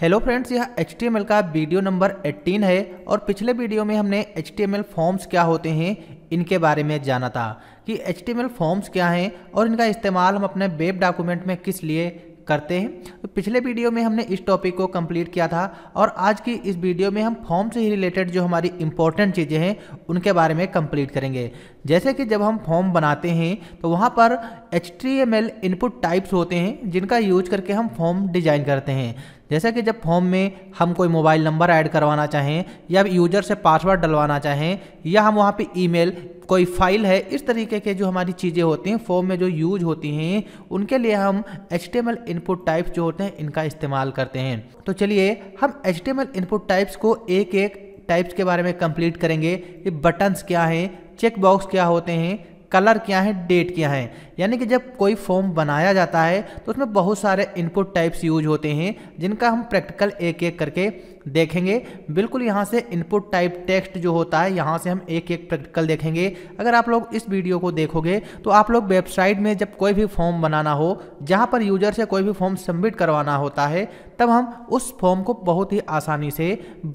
hello friends यह H का video number 18 है और पिछले वीडियो में हमने एच फॉर्म्स क्या होते हैं इनके बारे में जाना था कि एच फॉर्म्स क्या हैं और इनका इस्तेमाल हम अपने वेब डॉक्यूमेंट में किस लिए करते हैं तो पिछले वीडियो में हमने इस टॉपिक को कंप्लीट किया था और आज की इस वीडियो में हम फॉर्म से ही रिलेटेड जो हमारी इंपॉर्टेंट चीज़ें हैं उनके बारे में कंप्लीट करेंगे जैसे कि जब हम फॉर्म बनाते हैं तो वहाँ पर एच इनपुट टाइप्स होते हैं जिनका यूज करके हम फॉर्म डिजाइन करते हैं जैसा कि जब फॉर्म में हम कोई मोबाइल नंबर ऐड करवाना चाहें या यूजर से पासवर्ड डलवाना चाहें या हम वहाँ पे ईमेल कोई फाइल है इस तरीके के जो हमारी चीज़ें होती हैं फॉर्म में जो यूज होती हैं उनके लिए हम एच इनपुट टाइप्स जो होते हैं इनका इस्तेमाल करते हैं तो चलिए हम एच इनपुट टाइप्स को एक एक टाइप्स के बारे में कंप्लीट करेंगे कि बटन्स क्या हैं चेक बॉक्स क्या होते हैं कलर क्या है डेट क्या है यानी कि जब कोई फॉर्म बनाया जाता है तो उसमें बहुत सारे इनपुट टाइप्स यूज होते हैं जिनका हम प्रैक्टिकल एक एक करके देखेंगे बिल्कुल यहाँ से इनपुट टाइप टेक्स्ट जो होता है यहाँ से हम एक एक प्रैक्टिकल देखेंगे अगर आप लोग इस वीडियो को देखोगे तो आप लोग वेबसाइट में जब कोई भी फॉर्म बनाना हो जहाँ पर यूजर से कोई भी फॉर्म सबमिट करवाना होता है तब हम उस फॉर्म को बहुत ही आसानी से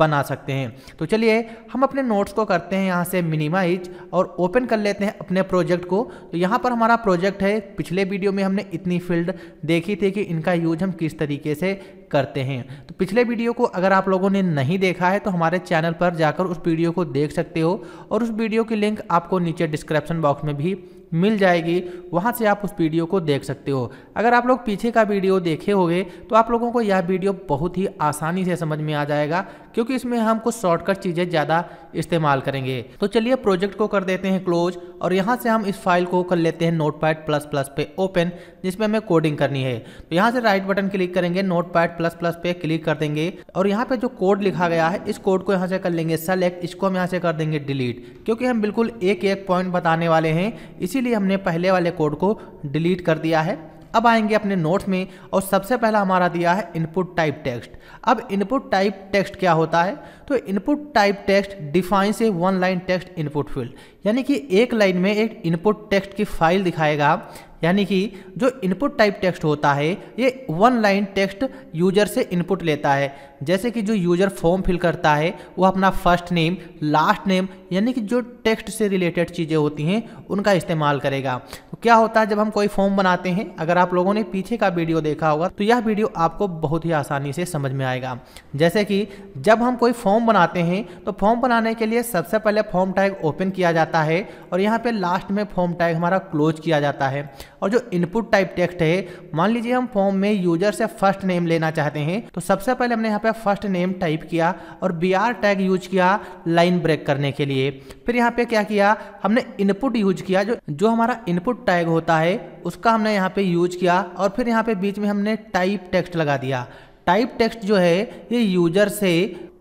बना सकते हैं तो चलिए हम अपने नोट्स को करते हैं यहाँ से मिनिमाइज और ओपन कर लेते हैं अपने प्रोजेक्ट को तो यहाँ पर हमारा प्रोजेक्ट है पिछले वीडियो में हमने इतनी फील्ड देखी थी कि इनका यूज हम किस तरीके से करते हैं तो पिछले वीडियो को अगर आप लोगों ने नहीं देखा है तो हमारे चैनल पर जाकर उस वीडियो को देख सकते हो और उस वीडियो की लिंक आपको नीचे डिस्क्रिप्शन बॉक्स में भी मिल जाएगी वहाँ से आप उस वीडियो को देख सकते हो अगर आप लोग पीछे का वीडियो देखे होगे तो आप लोगों को यह वीडियो बहुत ही आसानी से समझ में आ जाएगा क्योंकि इसमें हम कुछ शॉर्टकट चीज़ें ज़्यादा इस्तेमाल करेंगे तो चलिए प्रोजेक्ट को कर देते हैं क्लोज और यहाँ से हम इस फाइल को कर लेते हैं नोट पैड प्लस प्लस पे ओपन जिसमें हमें कोडिंग करनी है तो यहाँ से राइट बटन क्लिक करेंगे नोट पैड प्लस प्लस पे क्लिक कर देंगे और यहाँ पे जो कोड लिखा गया है इस कोड को यहाँ से कर लेंगे सेलेक्ट इसको हम यहाँ से कर देंगे डिलीट क्योंकि हम बिल्कुल एक एक पॉइंट बताने वाले हैं इसीलिए हमने पहले वाले कोड को डिलीट कर दिया है अब आएंगे अपने नोट में और सबसे पहला हमारा दिया है इनपुट टाइप टेक्स्ट अब इनपुट टाइप टेक्स्ट क्या होता है तो input type text defines a one line text input field यानी कि एक लाइन में एक इनपुट टेक्स्ट की फाइल दिखाएगा यानी कि जो इनपुट टाइप टेक्स्ट होता है ये वन लाइन टेक्स्ट यूजर से इनपुट लेता है जैसे कि जो यूजर फॉर्म फिल करता है वो अपना फर्स्ट नेम लास्ट नेम यानी कि जो टेक्स्ट से रिलेटेड चीज़ें होती हैं उनका इस्तेमाल करेगा तो क्या होता है जब हम कोई फॉर्म बनाते हैं अगर आप लोगों ने पीछे का वीडियो देखा होगा तो यह वीडियो आपको बहुत ही आसानी से समझ में आएगा जैसे कि जब हम कोई फॉर्म बनाते हैं तो फॉर्म बनाने के लिए सबसे पहले फॉर्म टैग ओपन किया जाता जाता है और यहाँ पे लास्ट में फॉर्म टैग हमारा क्लोज किया जाता है और जो इनपुट टाइप टेक्स्ट है मान लीजिए हम फॉर्म में यूजर से फर्स्ट नेम लेना चाहते हैं तो सबसे पहले हमने यहाँ पे फर्स्ट नेम टाइप किया और बी टैग यूज किया लाइन ब्रेक करने के लिए फिर यहाँ पे क्या किया हमने इनपुट यूज किया जो जो हमारा इनपुट टैग होता है उसका हमने यहाँ पे यूज किया और फिर यहाँ पे बीच में हमने टाइप टेक्स्ट लगा दिया टाइप टेक्स्ट जो है ये यूजर से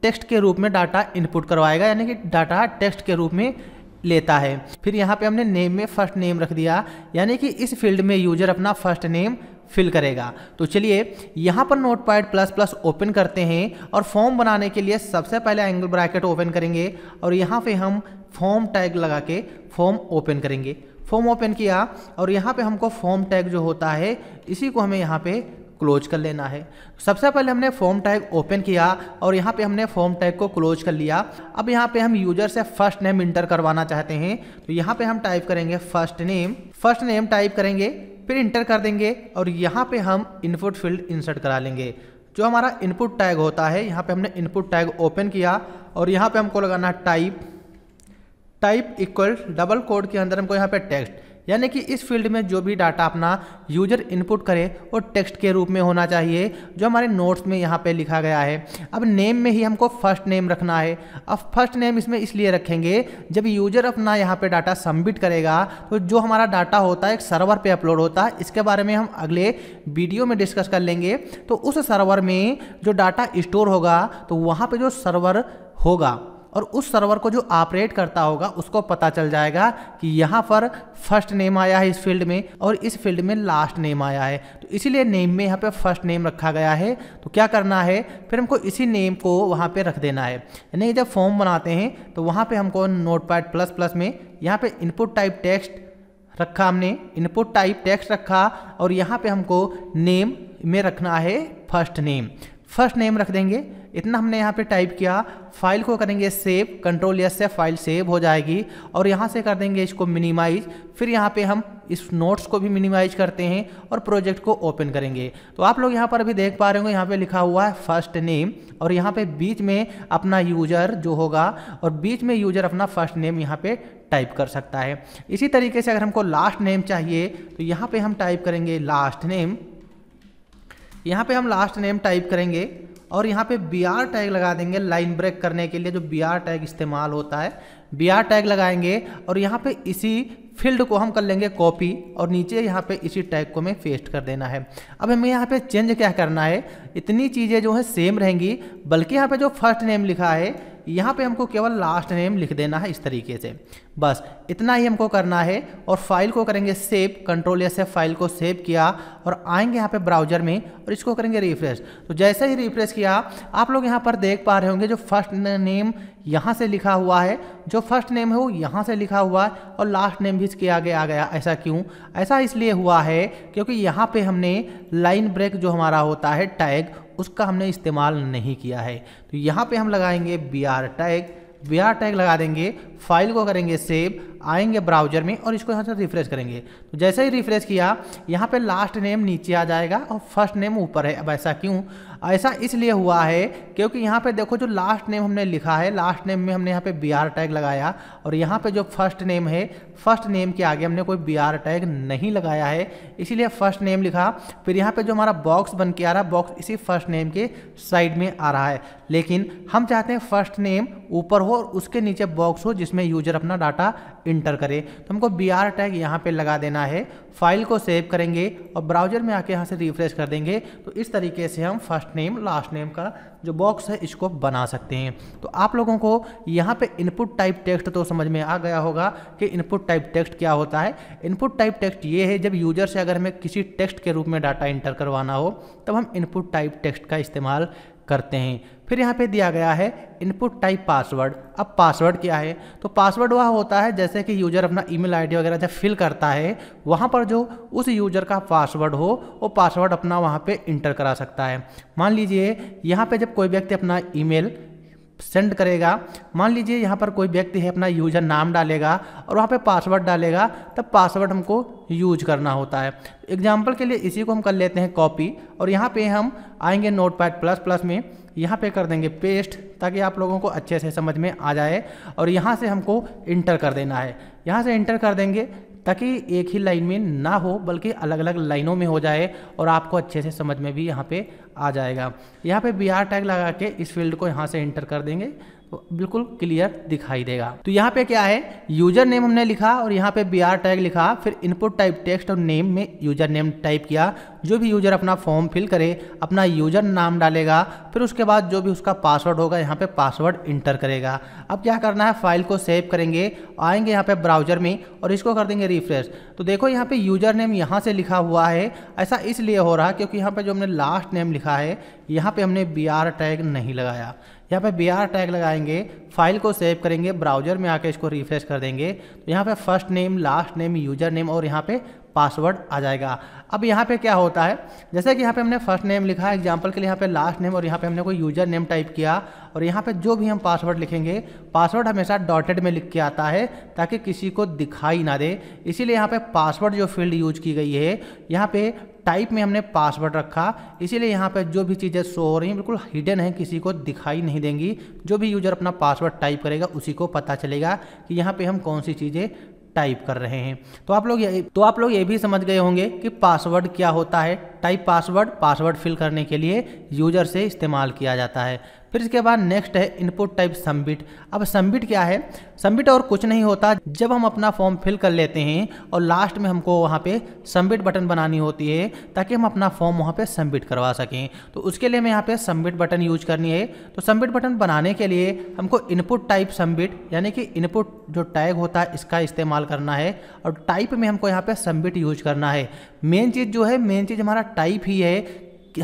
टेक्स्ट के रूप में डाटा इनपुट करवाएगा यानी कि डाटा टेक्स्ट के रूप में लेता है फिर यहाँ पे हमने नेम में फर्स्ट नेम रख दिया यानी कि इस फील्ड में यूजर अपना फर्स्ट नेम फिल करेगा तो चलिए यहाँ पर note pad plus plus open करते हैं और फॉर्म बनाने के लिए सबसे पहले एंगल ब्रैकेट ओपन करेंगे और यहाँ पे हम फॉर्म टैग लगा के फॉर्म ओपन करेंगे फॉर्म ओपन किया और यहाँ पे हमको फॉर्म टैग जो होता है इसी को हमें यहाँ पे क्लोज कर लेना है सबसे पहले हमने फॉर्म टैग ओपन किया और यहाँ पे हमने फॉर्म टैग को क्लोज कर लिया अब यहाँ पे हम यूजर से फर्स्ट नेम इंटर करवाना चाहते हैं तो यहाँ पे हम टाइप करेंगे first name first name type करेंगे फिर इंटर कर देंगे और यहाँ पे हम इनपुट फील्ड इंसर्ट करा लेंगे जो हमारा इनपुट टैग होता है यहाँ पे हमने इनपुट टैग ओपन किया और यहाँ पे हमको लगाना type type equal double quote के अंदर हमको यहाँ पे टेक्स्ट यानी कि इस फील्ड में जो भी डाटा अपना यूजर इनपुट करे वो टेक्स्ट के रूप में होना चाहिए जो हमारे नोट्स में यहाँ पे लिखा गया है अब नेम में ही हमको फर्स्ट नेम रखना है अब फर्स्ट नेम इसमें इसलिए रखेंगे जब यूजर अपना यहाँ पे डाटा सबमिट करेगा तो जो हमारा डाटा होता है एक सर्वर पे अपलोड होता है इसके बारे में हम अगले वीडियो में डिस्कस कर लेंगे तो उस सर्वर में जो डाटा स्टोर होगा तो वहाँ पर जो सर्वर होगा और उस सर्वर को जो ऑपरेट करता होगा उसको पता चल जाएगा कि यहाँ पर फर्स्ट नेम आया है इस फील्ड में और इस फील्ड में लास्ट नेम आया है तो इसीलिए नेम में यहाँ पे फर्स्ट नेम रखा गया है तो क्या करना है फिर हमको इसी नेम को वहाँ पे रख देना है यानी जब फॉर्म बनाते हैं तो वहाँ पे हमको नोट पैड प्लस प्लस में यहाँ पे इनपुट टाइप टेक्स्ट रखा हमने इनपुट टाइप टेक्स्ट रखा और यहाँ पर हमको नेम में रखना है फर्स्ट नेम फर्स्ट नेम रख देंगे इतना हमने यहाँ पे टाइप किया फाइल को करेंगे सेव कंट्रोल यस से फाइल सेव हो जाएगी और यहाँ से कर देंगे इसको मिनिमाइज फिर यहाँ पे हम इस नोट्स को भी मिनिमाइज करते हैं और प्रोजेक्ट को ओपन करेंगे तो आप लोग यहाँ पर अभी देख पा रहे होंगे यहाँ पे लिखा हुआ है फर्स्ट नेम और यहाँ पे बीच में अपना यूजर जो होगा और बीच में यूजर अपना फर्स्ट नेम यहाँ पे टाइप कर सकता है इसी तरीके से अगर हमको लास्ट नेम चाहिए तो यहाँ पर हम टाइप करेंगे लास्ट नेम यहाँ पर हम लास्ट नेम टाइप करेंगे और यहाँ पे बी आर टैग लगा देंगे लाइन ब्रेक करने के लिए जो बी आर टैग इस्तेमाल होता है बी आर टैग लगाएंगे और यहाँ पे इसी फील्ड को हम कर लेंगे कॉपी और नीचे यहाँ पे इसी टैग को हमें पेस्ट कर देना है अब हमें यहाँ पे चेंज क्या करना है इतनी चीज़ें जो है सेम रहेंगी बल्कि यहाँ पे जो फर्स्ट नेम लिखा है यहाँ पे हमको केवल लास्ट नेम लिख देना है इस तरीके से बस इतना ही हमको करना है और फाइल को करेंगे सेव कंट्रोल एस फाइल को सेव किया और आएंगे यहाँ पे ब्राउजर में और इसको करेंगे रिफ्रेश तो जैसे ही रिफ्रेश किया आप लोग यहाँ पर देख पा रहे होंगे जो फर्स्ट नेम यहाँ से लिखा हुआ है जो फर्स्ट नेम है वो यहाँ से लिखा हुआ है और लास्ट नेम भी इसके आगे आ गया ऐसा क्यों ऐसा इसलिए हुआ है क्योंकि यहाँ पे हमने लाइन ब्रेक जो हमारा होता है टैग उसका हमने इस्तेमाल नहीं किया है तो यहाँ पे हम लगाएंगे B R tag B R tag लगा देंगे फाइल को करेंगे सेव आएंगे ब्राउजर में और इसको यहाँ से रिफ्रेश करेंगे तो जैसे ही रिफ्रेश किया यहाँ पे लास्ट नेम नीचे आ जाएगा और फर्स्ट नेम ऊपर है अब ऐसा क्यों ऐसा इसलिए हुआ है क्योंकि यहाँ पे देखो जो लास्ट नेम हमने लिखा है लास्ट नेम में हमने यहाँ पे बी आर टैग लगाया और यहाँ पे जो फर्स्ट नेम है फर्स्ट नेम के आगे हमने कोई बी आर टैग नहीं लगाया है इसीलिए फर्स्ट नेम लिखा फिर यहाँ पे जो हमारा बॉक्स बन के आ रहा है बॉक्स इसी फर्स्ट नेम के साइड में आ रहा है लेकिन हम चाहते हैं फर्स्ट नेम ऊपर हो और उसके नीचे बॉक्स हो जिसमें यूजर अपना डाटा इंटर करें तो हमको बी आर टैग यहाँ पर लगा देना है फाइल को सेव करेंगे और ब्राउजर में आके यहाँ से रिफ्रेश कर देंगे तो इस तरीके से हम फर्स्ट नेम लास्ट नेम का जो बॉक्स है इसको बना सकते हैं तो आप लोगों को यहाँ पे इनपुट टाइप टेक्स्ट तो समझ में आ गया होगा कि इनपुट टाइप टेक्स्ट क्या होता है इनपुट टाइप टेक्स्ट ये है जब यूजर से अगर हमें किसी टेक्स्ट के रूप में डाटा इंटर करवाना हो तब हम इनपुट टाइप टेक्स्ट का इस्तेमाल करते हैं फिर यहाँ पे दिया गया है इनपुट टाइप पासवर्ड अब पासवर्ड क्या है तो पासवर्ड वह होता है जैसे कि यूजर अपना ईमेल आईडी वगैरह जब फिल करता है वहाँ पर जो उस यूजर का पासवर्ड हो वो पासवर्ड अपना वहाँ पे इंटर करा सकता है मान लीजिए यहाँ पे जब कोई व्यक्ति अपना ईमेल सेंड करेगा मान लीजिए यहाँ पर कोई व्यक्ति है अपना यूजर नाम डालेगा और वहाँ पे पासवर्ड डालेगा तब पासवर्ड हमको यूज करना होता है एग्जाम्पल के लिए इसी को हम कर लेते हैं कॉपी और यहाँ पे हम आएंगे नोट पैड प्लस प्लस में यहाँ पे कर देंगे पेस्ट ताकि आप लोगों को अच्छे से समझ में आ जाए और यहाँ से हमको इंटर कर देना है यहाँ से इंटर कर देंगे ताकि एक ही लाइन में ना हो बल्कि अलग अलग लाइनों में हो जाए और आपको अच्छे से समझ में भी यहाँ पे आ जाएगा यहाँ पे बिहार टैग लगा के इस फील्ड को यहाँ से इंटर कर देंगे बिल्कुल क्लियर दिखाई देगा तो यहाँ पे क्या है यूजर नेम हमने लिखा और यहाँ पे बी टैग लिखा फिर इनपुट टाइप टेक्स्ट और नेम में यूजर नेम टाइप किया जो भी यूजर अपना फॉर्म फिल करे अपना यूजर नाम डालेगा फिर उसके बाद जो भी उसका पासवर्ड होगा यहाँ पे पासवर्ड इंटर करेगा अब क्या करना है फाइल को सेव करेंगे आएंगे यहाँ पे ब्राउजर में और इसको कर देंगे रिफ्रेश तो देखो यहाँ पे यूजर नेम यहाँ से लिखा हुआ है ऐसा इसलिए हो रहा है क्योंकि यहाँ पे जो हमने लास्ट नेम लिखा है यहाँ पे हमने बी आर टैग नहीं लगाया यहाँ पे बी आर टैग लगाएंगे फाइल को सेव करेंगे ब्राउजर में आके इसको रिफ्रेश कर देंगे तो यहाँ पे first name last name user name और यहाँ पे पासवर्ड आ जाएगा अब यहाँ पे क्या होता है जैसे कि यहाँ पे हमने फर्स्ट नेम लिखा है एग्जाम्पल के लिए यहाँ पे लास्ट नेम और यहाँ पे हमने कोई यूजर नेम टाइप किया और यहाँ पे जो भी हम पासवर्ड लिखेंगे पासवर्ड हमेशा डॉटेड में लिख के आता है ताकि किसी को दिखाई ना दे इसीलिए यहाँ पे पासवर्ड जो फील्ड यूज की गई है यहाँ पे टाइप में हमने पासवर्ड रखा इसीलिए यहाँ पर जो भी चीज़ें शो हो रही हैं बिल्कुल हिडन है किसी को दिखाई नहीं देंगी जो भी यूज़र अपना पासवर्ड टाइप करेगा उसी को पता चलेगा कि यहाँ पर हम कौन सी चीज़ें टाइप कर रहे हैं तो आप लोग ये तो आप लोग ये भी समझ गए होंगे कि पासवर्ड क्या होता है टाइप पासवर्ड पासवर्ड फिल करने के लिए यूजर से इस्तेमाल किया जाता है फिर इसके बाद नेक्स्ट है इनपुट टाइप सबमिट अब सबमिट क्या है सबमिट और कुछ नहीं होता जब हम अपना फॉर्म फिल कर लेते हैं और लास्ट में हमको वहाँ पे सबमिट बटन बनानी होती है ताकि हम अपना फॉर्म वहाँ पे सबमिट करवा सकें तो उसके लिए हमें यहाँ पे सबमिट बटन यूज करनी है तो सबमिट बटन बनाने के लिए हमको इनपुट टाइप सबमिट यानी कि इनपुट जो टैग होता है इसका इस्तेमाल करना है और टाइप में हमको यहाँ पे सबमिट यूज करना है मेन चीज़ जो है मेन चीज़ हमारा टाइप ही है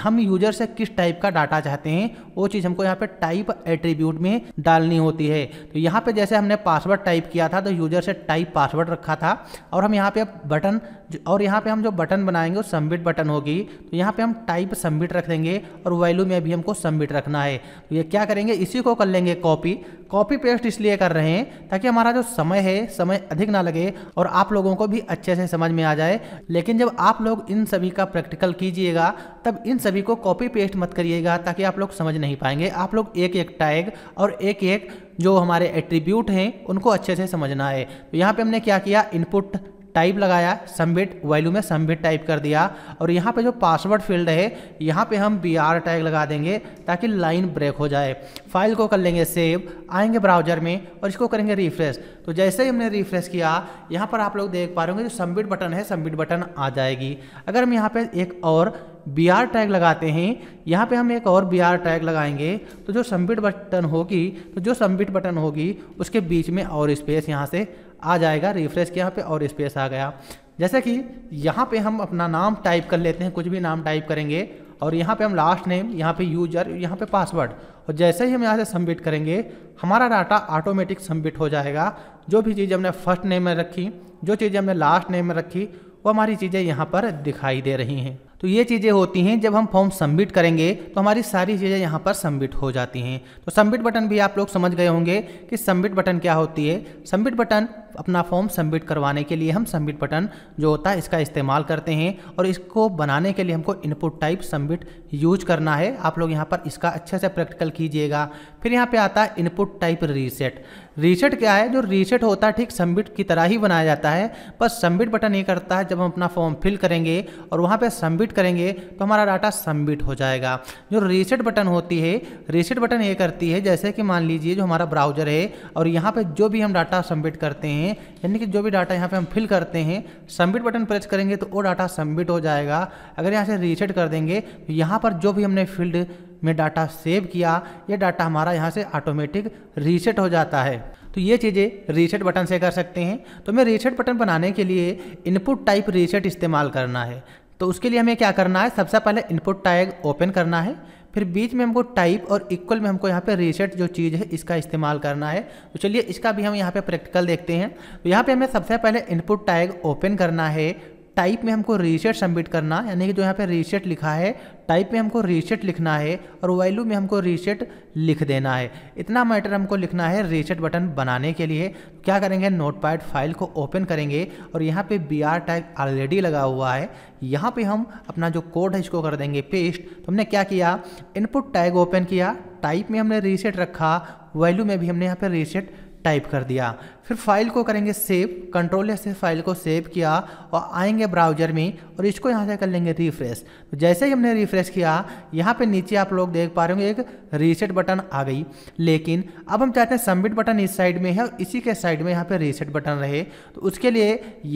हम यूजर से किस टाइप का डाटा चाहते हैं वो चीज़ हमको यहाँ पे टाइप एट्रीब्यूट में डालनी होती है तो यहाँ पे जैसे हमने पासवर्ड टाइप किया था तो यूजर से टाइप पासवर्ड रखा था और हम यहाँ पे बटन और यहाँ पे हम जो बटन बनाएंगे वो सबमिट बटन होगी तो यहाँ पे हम टाइप सबमिट रख देंगे और वैल्यू में भी हमको सबमिट रखना है तो ये क्या करेंगे इसी को कर लेंगे कॉपी कॉपी पेस्ट इसलिए कर रहे हैं ताकि हमारा जो समय है समय अधिक ना लगे और आप लोगों को भी अच्छे से समझ में आ जाए लेकिन जब आप लोग इन सभी का प्रैक्टिकल कीजिएगा तब इन सभी को कॉपी पेस्ट मत करिएगा ताकि आप लोग समझ नहीं पाएंगे आप लोग एक एक टैग और एक एक जो हमारे एट्रीब्यूट हैं उनको अच्छे से समझना है तो यहाँ पे हमने क्या किया इनपुट टाइप लगाया सबमिट वैल्यू में सबमिट टाइप कर दिया और यहाँ पे जो पासवर्ड फील्ड है यहाँ पे हम बी आर टैग लगा देंगे ताकि लाइन ब्रेक हो जाए फाइल को कर लेंगे सेव आएंगे ब्राउजर में और इसको करेंगे रिफ्रेश तो जैसे ही हमने रिफ्रेश किया यहाँ पर आप लोग देख पा रहे होंगे जो सबमिट बटन है सबमिट बटन आ जाएगी अगर हम यहाँ पर एक और बी आर टैग लगाते हैं यहाँ पे हम एक और बी आर टैग लगाएंगे तो जो सबमिट बटन होगी तो जो सबमिट बटन होगी उसके बीच में और स्पेस यहाँ से आ जाएगा रिफ्रेश किया यहाँ पे और स्पेस आ गया जैसे कि यहाँ पे हम अपना नाम टाइप कर लेते हैं कुछ भी नाम टाइप करेंगे और यहाँ पे हम लास्ट नेम यहाँ पे यूजर यहाँ पे पासवर्ड और जैसे ही हम यहाँ से सबमिट करेंगे हमारा डाटा ऑटोमेटिक सबमिट हो जाएगा जो भी चीज़ हमने फर्स्ट नेम में रखी जो चीज़ें हमने लास्ट नेम में रखी वो हमारी चीज़ें यहाँ पर दिखाई दे रही हैं तो ये चीज़ें होती हैं जब हम फॉर्म सबमिट करेंगे तो हमारी सारी चीज़ें यहाँ पर सबमिट हो जाती हैं तो सबमिट बटन भी आप लोग समझ गए होंगे कि सबमिट बटन क्या होती है सबमिट बटन अपना फॉर्म सबमिट करवाने के लिए हम सबमिट बटन जो होता है इसका इस्तेमाल करते हैं और इसको बनाने के लिए हमको इनपुट टाइप सबमिट यूज करना है आप लोग यहाँ पर इसका अच्छे से प्रैक्टिकल कीजिएगा फिर यहाँ पे आता है इनपुट टाइप रीसेट रीसेट क्या है जो रीसेट होता है ठीक सबमिट की तरह ही बनाया जाता है बस सबमिट बटन ये करता है जब हम अपना फॉर्म फिल करेंगे और वहाँ पे सबमिट करेंगे तो हमारा डाटा सबमिट हो जाएगा जो रीसेट बटन होती है रीसेट बटन ये करती है जैसे कि मान लीजिए जो हमारा ब्राउजर है और यहाँ पर जो भी हम डाटा सबमिट करते हैं हैं यानी कि जो भी डाटा यहाँ पे हम फिल करते हैं सबमिट बटन प्रेस करेंगे तो वो डाटा सबमिट हो जाएगा अगर यहाँ से रीसेट कर देंगे तो यहाँ पर जो भी हमने फील्ड में डाटा सेव किया ये डाटा हमारा यहाँ से ऑटोमेटिक रीसेट हो जाता है तो ये चीज़ें रीसेट बटन से कर सकते हैं तो हमें रीसेट बटन बनाने के लिए इनपुट टाइप रीसेट इस्तेमाल करना है तो उसके लिए हमें क्या करना है सबसे पहले इनपुट टैग ओपन करना है फिर बीच में हमको टाइप और इक्वल में हमको यहाँ पे रिसेट जो चीज़ है इसका इस्तेमाल करना है तो चलिए इसका भी हम यहाँ पे प्रैक्टिकल देखते हैं तो यहाँ पे हमें सबसे पहले इनपुट टैग ओपन करना है टाइप में हमको रीसेट सबमिट करना यानी कि जो यहाँ पे रीसेट लिखा है टाइप में हमको रीसेट लिखना है और वैल्यू में हमको रीसेट लिख देना है इतना मैटर हमको लिखना है रीसेट बटन बनाने के लिए क्या करेंगे नोटपैड फाइल को ओपन करेंगे और यहाँ पे बी आर टाइप ऑलरेडी लगा हुआ है यहाँ पे हम अपना जो कोड है इसको कर देंगे पेस्ट तो हमने क्या किया इनपुट टैग ओपन किया टाइप में हमने रीसेट रखा वैल्यू में भी हमने यहाँ पर रीसेट टाइप कर दिया फिर फाइल को करेंगे सेव कंट्रोल से फाइल को सेव किया और आएंगे ब्राउजर में और इसको यहाँ से कर लेंगे रिफ्रेश तो जैसे ही हमने रिफ्रेश किया यहाँ पे नीचे आप लोग देख पा रहे होंगे एक रीसेट बटन आ गई लेकिन अब हम चाहते हैं सबमिट बटन इस साइड में है और इसी के साइड में यहाँ पे रीसेट बटन रहे तो उसके लिए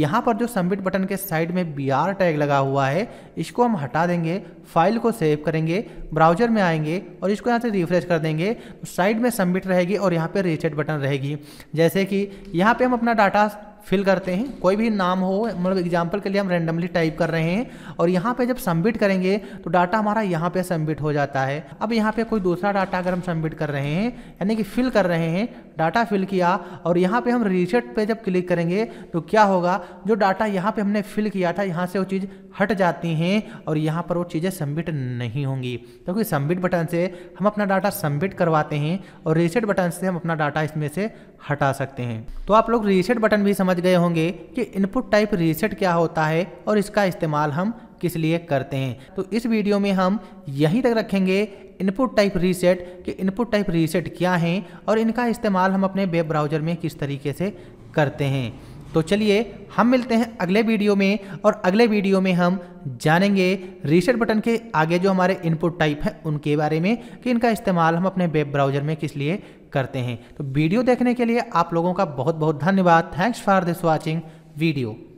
यहाँ पर जो सबमिट बटन के साइड में बी टैग लगा हुआ है इसको हम हटा देंगे फाइल को सेव करेंगे ब्राउजर में आएंगे और इसको यहाँ से रिफ्रेश कर देंगे तो साइड में सबमिट रहेगी और यहाँ पर रीसेट बटन रहेगी जैसे कि यहाँ पे हम अपना डाटा फिल करते हैं कोई भी नाम हो मतलब एग्जाम्पल के लिए हम रेंडमली टाइप कर रहे हैं और यहाँ पे जब सबमिट करेंगे तो डाटा हमारा यहाँ पे सबमिट हो जाता है अब यहाँ पे कोई दूसरा डाटा अगर हम सबमिट कर रहे हैं यानी कि फिल कर रहे हैं डाटा फिल किया और यहाँ पे हम रिसेट पे जब क्लिक करेंगे तो क्या होगा जो डाटा यहाँ पर हमने फिल किया था यहाँ से वो चीज़ हट जाती हैं और यहाँ पर वो चीज़ें सबमिट नहीं होंगी क्योंकि सबमिट बटन से हम अपना डाटा सबमिट करवाते हैं और रिसेट बटन से हम अपना डाटा इसमें से हटा सकते हैं तो आप लोग रीसेट बटन भी समझ गए होंगे कि इनपुट टाइप रीसेट क्या होता है और इसका इस्तेमाल हम किस लिए करते हैं तो इस वीडियो में हम यहीं तक रखेंगे इनपुट टाइप रीसेट कि इनपुट टाइप रीसेट क्या हैं और इनका इस्तेमाल हम अपने वेब ब्राउज़र में किस तरीके से करते हैं तो चलिए हम मिलते हैं अगले वीडियो में और अगले वीडियो में हम जानेंगे रीसेट बटन के आगे जो हमारे इनपुट टाइप हैं उनके बारे में कि इनका इस्तेमाल हम अपने वेब ब्राउज़र में किस लिए करते हैं तो वीडियो देखने के लिए आप लोगों का बहुत बहुत धन्यवाद thanks for this watching video